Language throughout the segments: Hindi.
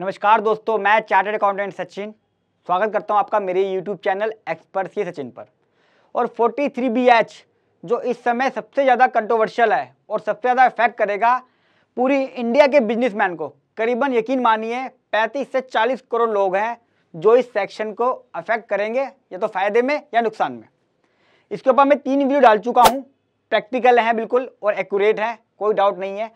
नमस्कार दोस्तों मैं चार्टर्ड अकाउंटेंट सचिन स्वागत करता हूं आपका मेरे YouTube channel expert C Sachin पर और 43 बीएच जो इस समय सबसे ज़्यादा कंट्रोवर्शियल है और सबसे ज़्यादा इफेक्ट करेगा पूरी इंडिया के बिजनेसमैन को करीबन यकीन मानिए 35 से 40 करोड़ लोग हैं जो इस सेक्शन को अफेक्ट करेंगे या तो फ़ायदे में या नुकसान में इसके ऊपर मैं तीन वीडियो डाल चुका हूँ प्रैक्टिकल हैं बिल्कुल और एक्यूरेट है कोई डाउट नहीं है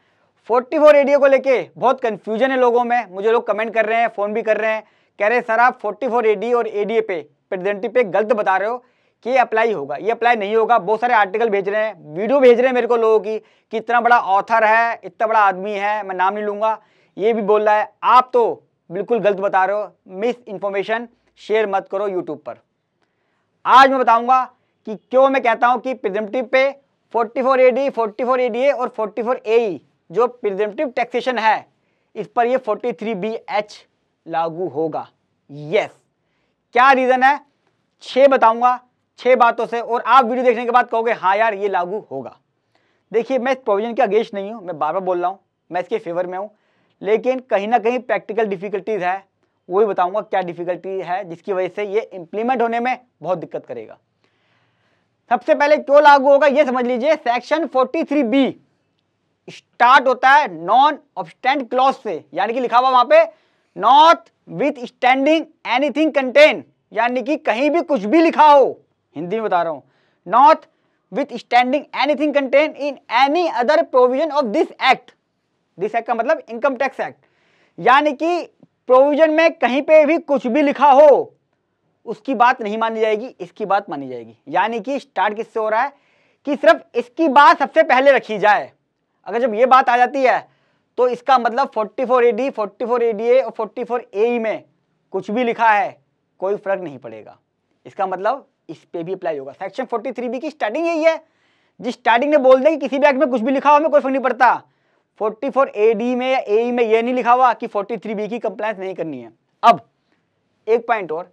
फोर्टी फोर को लेके बहुत कन्फ्यूजन है लोगों में मुझे लोग कमेंट कर रहे हैं फ़ोन भी कर रहे हैं कह रहे हैं सर आप फोर्टी फोर और ए पे प्रेजेंटी पे गलत बता रहे हो कि ये अप्लाई होगा ये अप्लाई नहीं होगा बहुत सारे आर्टिकल भेज रहे हैं वीडियो भेज रहे हैं मेरे को लोगों की कि इतना बड़ा ऑथर है इतना बड़ा आदमी है मैं नाम नहीं लूँगा ये भी बोल रहा है आप तो बिल्कुल गलत बता रहे हो मिस इन्फॉर्मेशन शेयर मत करो यूट्यूब पर आज मैं बताऊँगा कि क्यों मैं कहता हूँ कि प्रेजेंटिव पे फोर ए डी ए और 44 एई जो प्रिजेंटिव टैक्सेशन है इस पर ये 43 बी एच लागू होगा यस क्या रीज़न है छः बताऊंगा छः बातों से और आप वीडियो देखने के बाद कहोगे हाँ यार ये लागू होगा देखिए मैं इस प्रोविजन के अगेंस्ट नहीं हूँ मैं बार बार बोल रहा हूँ मैं इसके फेवर में हूँ लेकिन कहीं ना कहीं प्रैक्टिकल डिफ़िकल्टीज़ है वो भी बताऊंगा क्या डिफ़िकल्टी है जिसकी वजह से ये इम्प्लीमेंट होने में बहुत दिक्कत करेगा सबसे पहले क्यों लागू होगा ये समझ लीजिए सेक्शन 43 बी स्टार्ट होता है नॉन ऑबस्टैंड क्लॉज से यानी कि लिखा हुआ वहां पे notwithstanding anything contained यानी कि कहीं भी कुछ भी लिखा हो हिंदी में बता रहा हूं notwithstanding anything contained in any other provision of this act this act का मतलब इनकम टैक्स एक्ट यानी कि प्रोविजन में कहीं पे भी कुछ भी लिखा हो उसकी बात नहीं मानी जाएगी इसकी बात मानी जाएगी यानी कि स्टार्ट किससे हो रहा है कि सिर्फ इसकी बात सबसे पहले रखी जाए अगर जब ये बात आ जाती है तो इसका मतलब 44 ए 44 ए और 44 ए e में कुछ भी लिखा है कोई फर्क नहीं पड़ेगा इसका मतलब इस पे भी अप्लाई होगा सेक्शन 43 बी की स्टार्टिंग यही है जिस स्टार्टिंग ने बोल दिया कि किसी भी एक्ट में कुछ भी लिखा हो हमें कोई फर्क नहीं पड़ता 44 डी में या ए e में यह नहीं लिखा हुआ कि 43 बी की कंप्लायंस नहीं करनी है अब एक पॉइंट और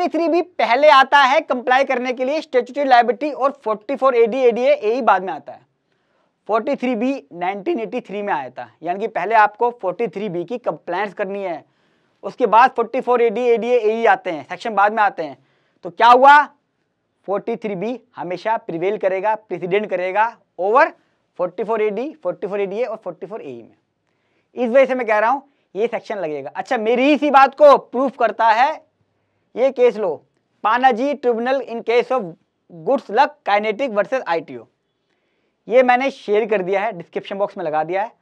थ्री बी पहले आता है कंप्लाई करने के लिए स्टेचुटरी लाइबिलिटी और डी ए डी ए बाद में आता है बी 1983 में आया था यानी कि पहले आपको बी की कंप्लाइंस करनी है उसके बाद 44 एडी ADA ए आते हैं सेक्शन बाद में आते हैं तो क्या हुआ बी हमेशा प्रिवेल करेगा प्रेसिडेंट करेगा ओवर 44 AD 44 ADA और 44 फोर e में इस वजह से मैं कह रहा हूँ ये सेक्शन लगेगा अच्छा मेरी इसी बात को प्रूफ करता है ये केस लो Panaji tribunal in case of goods luck kinetic versus ITO ये मैंने शेयर कर दिया है डिस्क्रिप्शन बॉक्स में लगा दिया है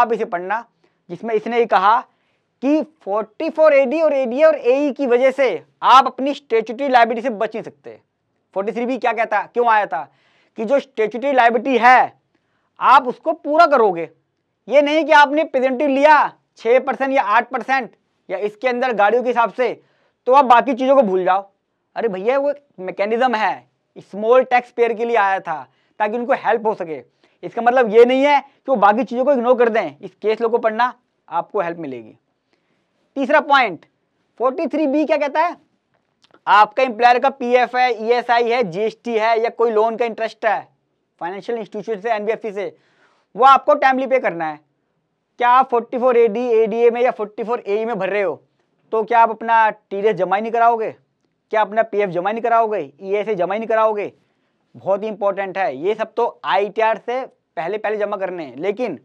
आप इसे पढ़ना जिसमें इसने ये कहा कि 44 फोर एडी और एडी और ए e की वजह से आप अपनी स्टेचुटरी लाइब्रेटी से बच नहीं सकते 43 भी क्या कहता क्यों आया था कि जो स्टेचुटरी लाइब्रेटी है आप उसको पूरा करोगे ये नहीं कि आपने प्रजेंटिव लिया छः परसेंट या आठ परसेंट या इसके अंदर गाड़ियों के हिसाब से तो आप बाकी चीज़ों को भूल जाओ अरे भैया वो मैकेनिज़्म है स्मॉल टैक्स पेयर के लिए आया था ताकि उनको हेल्प हो सके इसका मतलब ये नहीं है कि वो बाकी चीज़ों को इग्नोर कर दें इस केस लोग को पढ़ना आपको हेल्प मिलेगी तीसरा पॉइंट 43 बी क्या कहता है आपका एम्प्लॉयर का पीएफ है ईएसआई e है जीएसटी है या कोई लोन का इंटरेस्ट है फाइनेंशियल इंस्टीट्यूशन से एनबीएफसी से वो आपको टाइमली पे करना है क्या आप फोर्टी फोर ए डी में या फोर्टी फोर ए में भर रहे हो तो क्या आप अपना टी जमा ही नहीं कराओगे क्या अपना पी जमा ही नहीं कराओगे ई e जमा ही नहीं कराओगे बहुत ही इंपॉर्टेंट है ये सब तो आई से पहले पहले जमा करने हैं लेकिन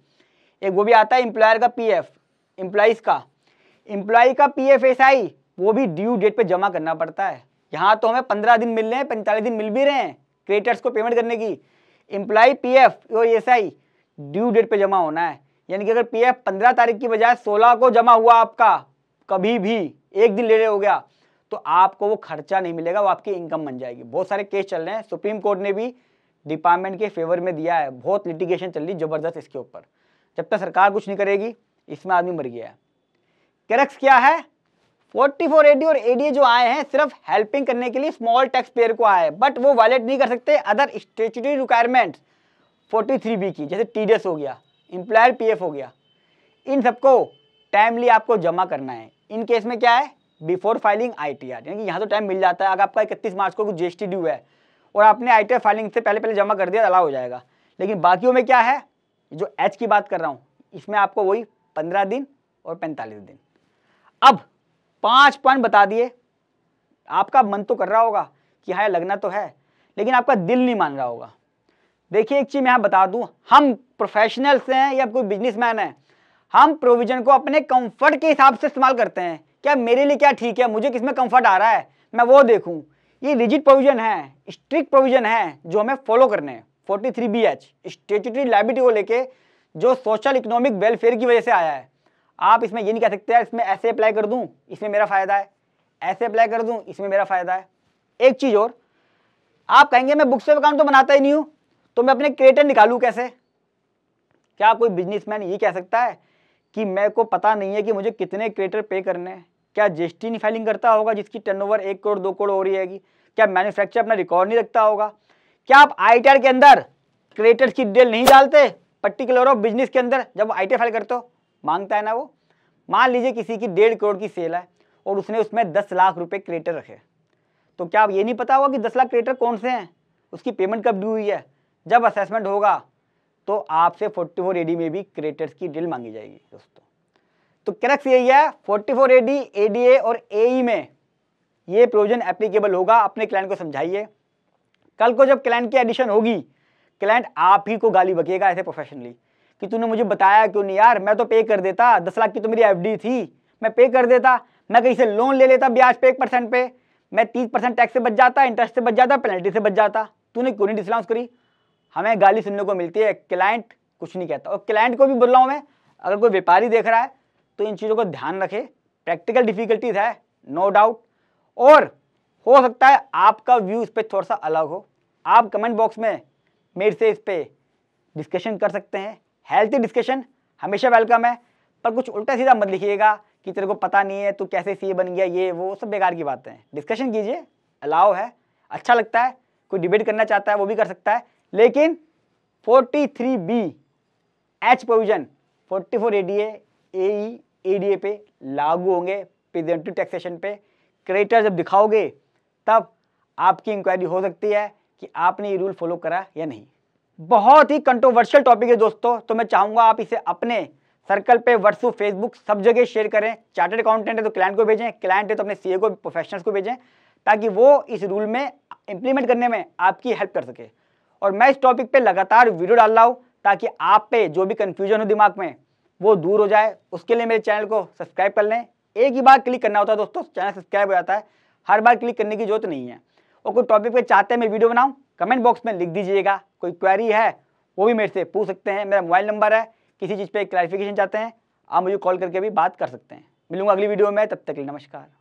एक वो भी आता है एम्प्लॉयर का पी एफ एम्प्लॉयज़ का एम्प्लॉय का P F E S I भी ड्यू डेट पे जमा करना पड़ता है यहाँ तो हमें पंद्रह दिन मिल रहे हैं पैंतालीस दिन मिल भी रहे हैं क्रिएटर्स को पेमेंट करने की एम्प्लॉय पी एफ और एस आई ड्यू डेट पे जमा होना है यानी कि अगर पी एफ पंद्रह तारीख की बजाय सोलह को जमा हुआ आपका कभी भी एक दिन ले हो गया तो आपको वो खर्चा नहीं मिलेगा वो आपकी इनकम बन जाएगी बहुत सारे केस चल रहे हैं सुप्रीम कोर्ट ने भी डिपार्टमेंट के फेवर में दिया है बहुत लिटिगेशन चल रही जबरदस्त इसके ऊपर जब तक सरकार कुछ नहीं करेगी इसमें आदमी मर गया है कैरक्स क्या है 44 एडी और एडीए जो आए हैं सिर्फ हेल्पिंग करने के लिए स्मॉल टैक्स पेयर को आए बट वो वॉलेट नहीं कर सकते अदर स्टेचुटरी रिक्वायरमेंट 43 बी की जैसे टीडीएस हो गया पी पीएफ हो गया इन सबको टाइमली आपको जमा करना है इन केस में क्या है before filing I T R यानी यहाँ तो टाइम मिल जाता है अगर आपका इकतीस मार्च को जी एस टी ड्यू है और आपने आई टी आर फाइलिंग से पहले पहले जमा कर दिया अलाउ हो जाएगा लेकिन बाकियों में क्या है जो एच की बात कर रहा हूँ इसमें आपको वही पंद्रह दिन और पैंतालीस दिन अब पाँच पॉइंट बता दिए आपका मन तो कर रहा होगा कि हाँ लगना तो है लेकिन आपका दिल नहीं मान रहा होगा देखिए एक चीज़ मैं यहाँ बता दूँ हम प्रोफेशनल्स हैं या कोई बिजनेसमैन हैं हम प्रोविजन को अपने कंफर्ट के हिसाब से इस्तेमाल करते हैं क्या मेरे लिए क्या ठीक है मुझे किस में कंफर्ट आ रहा है मैं वो देखूँ ये रिजिट प्रोविजन है स्ट्रिक्ट प्रोविजन है जो हमें फॉलो करने हैं forty three B H statutory liability को लेके जो सोशल इकोनॉमिक वेलफेयर की वजह से आया है आप इसमें ये नहीं कह सकते इसमें ऐसे अप्लाई कर दूँ इसमें मेरा फ़ायदा है ऐसे अप्लाई कर दूँ इसमें मेरा फ़ायदा है एक चीज़ और आप कहेंगे मैं बुक्स ऑफ अकाउंट तो बनाता ही नहीं हूँ तो मैं अपने क्रिएटर निकालूँ कैसे क्या कोई बिजनेसमैन ये कह सकता है कि मेरे को पता नहीं है कि मुझे कितने क्रिएटर पे करने हैं क्या जीएसटी नहीं फाइलिंग करता होगा जिसकी टर्नओवर एक करोड़ दो करोड़ हो रही है क्या मैन्युफैक्चर अपना रिकॉर्ड नहीं रखता होगा क्या आप आई के अंदर क्रिएटर्स की डिटेल नहीं डालते पर्टिकुलर ऑफ बिजनेस के अंदर जब आई फाइल करते हो मांगता है ना वो मान लीजिए किसी की डेढ़ करोड़ की सेल है और उसने उसमें दस लाख रुपए क्रिएटर रखे तो क्या आप ये नहीं पता होगा कि दस लाख क्रिएटर कौन से हैं उसकी पेमेंट कब ड्यू हुई है जब असेसमेंट होगा तो आपसे फोर्टी फोर एडी में भी क्रिएटर्स की डील मांगी जाएगी दोस्तों तो क्रक्स यही है 44 फोर एडी एडीए और एई e में ये प्रोविजन एप्लीकेबल होगा अपने क्लाइंट को समझाइए कल को जब क्लाइंट की एडिशन होगी क्लाइंट आप ही को गाली बकेगा ऐसे प्रोफेशनली कि तूने मुझे बताया क्यों नहीं यार मैं तो पे कर देता दस लाख की तो मेरी एफडी थी मैं पे कर देता मैं कहीं से लोन ले लेता ब्याज पे एक परसेंट पे मैं तीस परसेंट टैक्स से बच जाता इंटरेस्ट से बच जाता पेनल्टी से बच जाता तूने क्यों नहीं डिसलाउंस करी हमें गाली सुनने को मिलती है क्लाइंट कुछ नहीं कहता और क्लाइंट को भी बोल रहा हूँ मैं अगर कोई व्यापारी देख रहा है तो इन चीज़ों को ध्यान रखें प्रैक्टिकल डिफिकल्टीज है नो डाउट और हो सकता है आपका व्यू इस पर थोड़ा सा अलग हो आप कमेंट बॉक्स में मेरे से इस पर डिस्कशन कर सकते हैं हेल्थी डिस्कशन हमेशा वेलकम है पर कुछ उल्टा सीधा मत लिखिएगा कि तेरे को पता नहीं है तू कैसे सीए बन गया ये वो सब बेकार की बातें हैं डिस्कशन कीजिए अलाव है अच्छा लगता है कोई डिबेट करना चाहता है वो भी कर सकता है लेकिन 43 B H provision 44 A D A E ADA पे लागू होंगे प्रेजेंटिव टैक्सेशन पे क्रेडिटर जब दिखाओगे तब आपकी इंक्वायरी हो सकती है कि आपने ये रूल फॉलो करा या नहीं बहुत ही कंट्रोवर्शियल टॉपिक है दोस्तों तो मैं चाहूँगा आप इसे अपने सर्कल पे व्हाट्सअप फेसबुक सब जगह शेयर करें चार्टर्ड अकाउंटेंट है तो क्लाइंट को भेजें क्लाइंट है तो अपने सी को प्रोफेशनल्स को भेजें ताकि वो इस रूल में इंप्लीमेंट करने में आपकी हेल्प कर सके और मैं इस टॉपिक पे लगातार वीडियो डाल रहा हूँ ताकि आप पे जो भी कन्फ्यूजन हो दिमाग में वो दूर हो जाए उसके लिए मेरे चैनल को सब्सक्राइब कर लें एक ही बार क्लिक करना होता है दोस्तों चैनल सब्सक्राइब हो जाता है हर बार क्लिक करने की जरूरत नहीं है और कोई टॉपिक पे चाहते हैं मैं वीडियो बनाऊँ कमेंट बॉक्स में लिख दीजिएगा कोई क्वेरी है वो भी मेरे से पूछ सकते हैं मेरा मोबाइल नंबर है किसी चीज़ पर क्लैरिफिकेशन चाहते हैं आप मुझे कॉल करके भी बात कर सकते हैं मिलूंगा अगली वीडियो में तब तक लिए नमस्कार